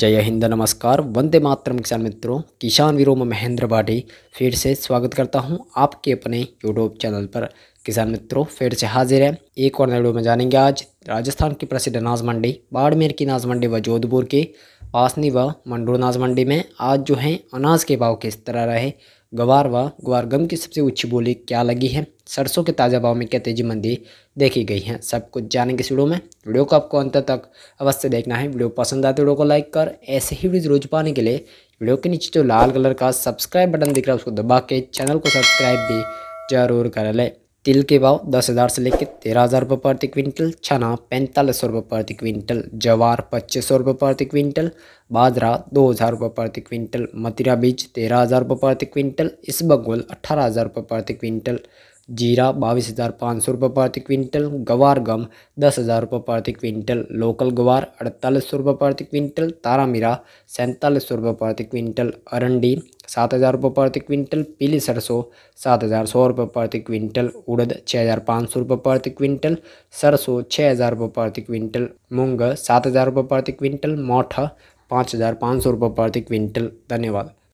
जय हिंद नमस्कार वंदे मातरम किसान मित्रों किसान वीरों में महेंद्र भाटी फिर से स्वागत करता हूं आपके अपने यूट्यूब चैनल पर किसान मित्रों फिर से हाजिर है एक और नए में जानेंगे आज राजस्थान की प्रसिद्ध अनाज मंडी बाड़मेर की अनाज मंडी व जोधपुर के पासनी व मंडूर अनाज मंडी में आज जो है अनाज के भाव किस तरह रहे गवार व गवार गम की सबसे ऊंची बोली क्या लगी है सरसों के ताज़ा भाव में क्या तेजी मंदी देखी गई है सब कुछ जाने के वीडियो में वीडियो को आपको अंत तक अवश्य देखना है वीडियो पसंद आते तो वीडियो को लाइक कर ऐसे ही वीडियो रोज पाने के लिए वीडियो के नीचे जो लाल कलर का सब्सक्राइब बटन दिख रहा है उसको दबा के चैनल को सब्सक्राइब भी जरूर कर लें तिल के भाव दस हज़ार से लेकर तेरह हज़ार रुपये प्रति क्विंटल चना पैंतालीस सौ रुपये प्रति क्विंटल जवार पच्चीस सौ रुपये प्रति क्विंटल बाजरा दो हज़ार रुपये प्रति क्विंटल मतिरा बीज तेरह हज़ार रुपये प्रति क्विंटल इसबगोल अठारह हज़ार रुपये प्रति क्विंटल जीरा बाईस हज़ार पाँच सौ रुपये प्रति क्विंटल गवार गम दस हज़ार रुपये प्रति क्विंटल लोकल गवार अड़तालीस सौ रुपये प्रति क्विंटल तारामीरा सैंतालीस सौ रुपये प्रति क्विंटल अरंडी सात हज़ार रुपये प्रति क्विंटल पीली सरसों सात हज़ार सौ रुपये प्रति क्विंटल उड़द छः हज़ार पाँच सौ रुपये प्रति क्विंटल सरसों छः हज़ार रुपये प्रति क्विंटल मूंग सात हज़ार रुपये प्रति क्विंटल मौठा पाँच हज़ार पाँच सौ रुपये प्रति क्विंटल धन्यवाद